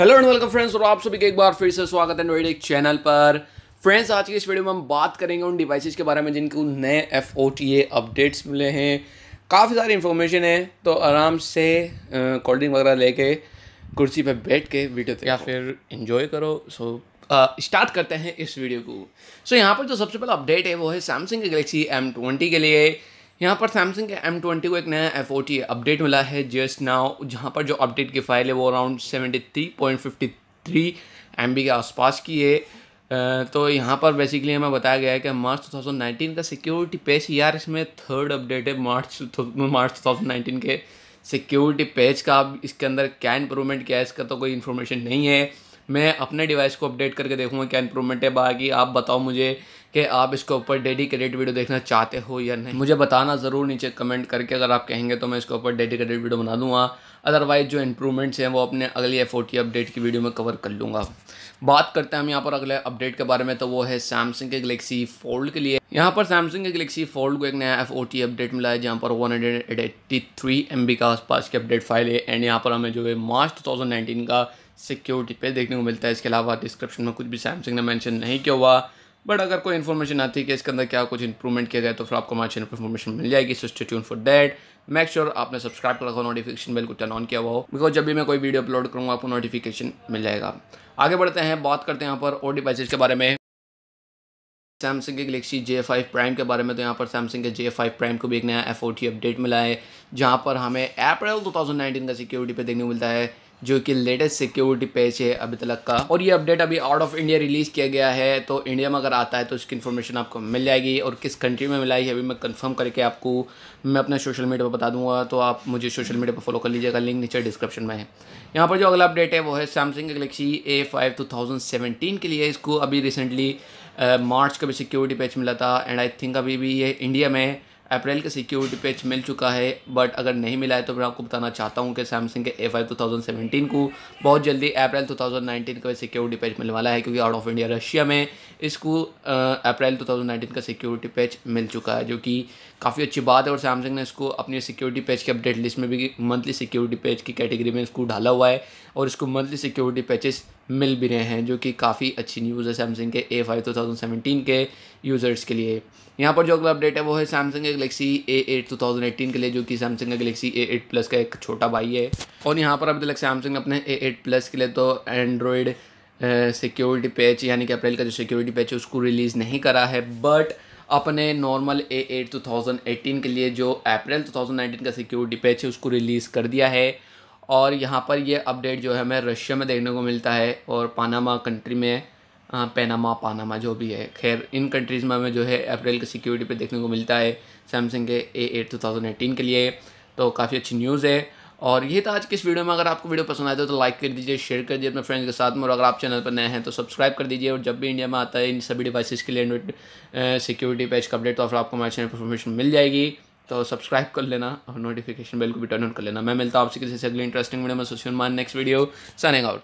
hello and welcome friends और आप सभी के एक बार फिर से स्वागत है नोएडा एक चैनल पर फ्रेंड्स आज की इस वीडियो में हम बात करेंगे उन डिवाइसेस के बारे में जिनको नए एफ अपडेट्स मिले हैं काफ़ी सारी इन्फॉर्मेशन है तो आराम से कोल्ड ड्रिंक वगैरह लेके कुर्सी पर बैठ के वीडियो या फिर इन्जॉय करो सो स्टार्ट करते हैं इस वीडियो को सो so, यहाँ पर जो सबसे पहला अपडेट है वो है सैमसंग गलेक्सी एम के लिए यहाँ पर सैमसंग के एम ट्वेंटी को एक नया एफ ओ टी अपडेट मिला है जस्ट नाउ जहाँ पर जो अपडेट की फाइल है वो around seventy three point fifty three MB बी के आसपास की है तो यहाँ पर बेसिकली हमें बताया गया है कि मार्च 2019 का सिक्योरिटी पैच यार इसमें थर्ड अपडेट है मार्च मार्च 2019 के सिक्योरिटी पैच का अब इसके अंदर क्या इंप्रूवमेंट किया है इसका तो कोई इन्फॉर्मेशन नहीं है मैं अपने डिवाइस को अपडेट करके देखूँगा क्या इंप्रूवमेंट है बाकी आप बताओ मुझे कि आप इसके ऊपर डेडिकेटेड वीडियो देखना चाहते हो या नहीं मुझे बताना ज़रूर नीचे कमेंट करके अगर आप कहेंगे तो मैं इसके ऊपर डेडिकेटेड वीडियो बना दूँगा अदरवाइज़ जो इंप्रूवमेंट्स हैं वो अपने अगली एफ अपडेट की वीडियो में कवर कर लूँगा बात करते हैं हम यहाँ पर अगले अपडेट के बारे में तो वो है सैमसंग के गलेक्सी फोल्ड के लिए यहाँ पर सैमसंग के गलेक्सी फोल्ड को एक नया एफ अपडेट मिला है जहाँ पर one hundred eighty three MB बी का आसपास की अपडेट फाइल है एंड यहाँ पर हमें जो है मार्च टू थाउजेंड नाइनटीन का सिक्योरिटी पे देखने को मिलता है इसके अलावा डिस्क्रिप्शन में कुछ भी सैमसंग ने मेंशन नहीं किया हुआ बट अगर कोई इन्फॉर्मेशन आती है कि इसके अंदर क्या कुछ इंप्रूवमेंट किया गया तो फिर आपको हमारे चैनल पर इन्फॉर्मेशन मिल जाएगी so stay tune for that make sure आपने सब्सक्राइब कर रखा नोटिफिकेशन बिल को टर्न ऑन किया हुआ हो बिकॉज जब भी मैं कोई वीडियो अपलोड करूँगा आपको नोटिफिकेशन मिल जाएगा आगे बढ़ते हैं बात करते हैं यहाँ पर और डिवाइसेज के बारे में सैमसंग के गलेक्सी जे फाइव प्राइम के बारे में तो यहाँ पर सैमसंग के जे फाइव प्राइम को भी एक नया एफ अपडेट मिला है जहाँ पर हमें अप्रैल 2019 का सिक्योरिटी पे देखने को मिलता है जो कि लेटेस्ट सिक्योरिटी पैच है अभी तक का और ये अपडेट अभी आउट ऑफ इंडिया रिलीज किया गया है तो इंडिया में अगर आता है तो उसकी इन्फॉर्मेशन आपको मिल जाएगी और किस कंट्री में मिलाई है अभी मैं कंफर्म करके आपको मैं अपने सोशल मीडिया पर बता दूंगा तो आप मुझे सोशल मीडिया पर फॉलो कर लीजिएगा लिंक नीचे डिस्क्रिप्शन में है यहाँ पर जो अगला अपडेट है वो है Samsung Galaxy A five two thousand के लिए इसको अभी रिसेंटली मार्च का भी सिक्योरिटी पैच मिला था एंड आई थिंक अभी भी ये इंडिया में है अप्रैल के सिक्योरिटी पैच मिल चुका है बट अगर नहीं मिला है तो मैं आपको बताना चाहता हूँ कि सैमसंग के A five two thousand seventeen को बहुत जल्दी अप्रैल टू थाउजेंड नाइनटीन का सिक्योरिटी पैच मिलने वाला है क्योंकि आउट ऑफ इंडिया रशिया में इसको अप्रैल टू थाउजेंड नाइनटीन का सिक्योरिटी पैच मिल चुका है जो कि काफ़ी अच्छी बात है और सैमसंग ने इसको अपनी सिक्योरिटी पैच के अपडेट लिस्ट में भी मंथली सिक्योरिटी पैच की कैटेगरी में इसको डाला हुआ है और इसको मंथली सिक्योरिटी पैचेस मिल भी रहे हैं जो कि काफ़ी अच्छी न्यूज़ है सैमसंग के A five two thousand seventeen के यूज़र्स के लिए यहाँ पर जो अगला अपडेट है वो है सैमसंग के Galaxy A eight two thousand eighteen के लिए जो कि सैमसंग का गलेक्सी ए एट प्लस का एक छोटा भाई है और यहाँ पर अभी तक सैमसंग अपने ए एट प्लस के लिए तो एंड्रॉयड सिक्योरिटी पैच यानी कि अप्रैल का जो सिक्योरिटी पैच है उसको रिलीज़ नहीं करा है बट अपने normal A eight two thousand eighteen के लिए जो अप्रैल टू थाउजेंड नाइनटीन का सिक्योरिटी पैच है उसको रिलीज़ कर दिया है और यहाँ पर ये अपडेट जो है हमें रशिया में देखने को मिलता है और पानामा कंट्री में पैनामा पानामा जो भी है खैर इन कंट्रीज़ में हमें जो है अप्रैल की सिक्योरिटी पे देखने को मिलता है सैमसंग के A eight two thousand eighteen के लिए तो काफ़ी अच्छी न्यूज़ है और ये था आज की वीडियो में अगर आपको वीडियो पसंद आया तो लाइक तो कर दीजिए शेयर कर दीजिए अपने फ्रेंड्स के साथ में और अगर आप चैनल पर नए हैं तो सब्सक्राइब कर दीजिए और जब भी इंडिया में आता है इन सभी डिवाइसेस के लिए सिक्योरिटी पेज का अपडेट तो फिर आपको हमारे चैनल पर इन्फॉर्मेशन मिल जाएगी तो सब्सक्राइब कर लेना और नोटिफिकेशन बेल को भी टर्न ऑन कर लेना मैं मिलता हूँ आपसे किसी से अगले इंटरेस्टिंग वीडियो में सुशील मान नेक्स्ट वीडियो सनिंग आउट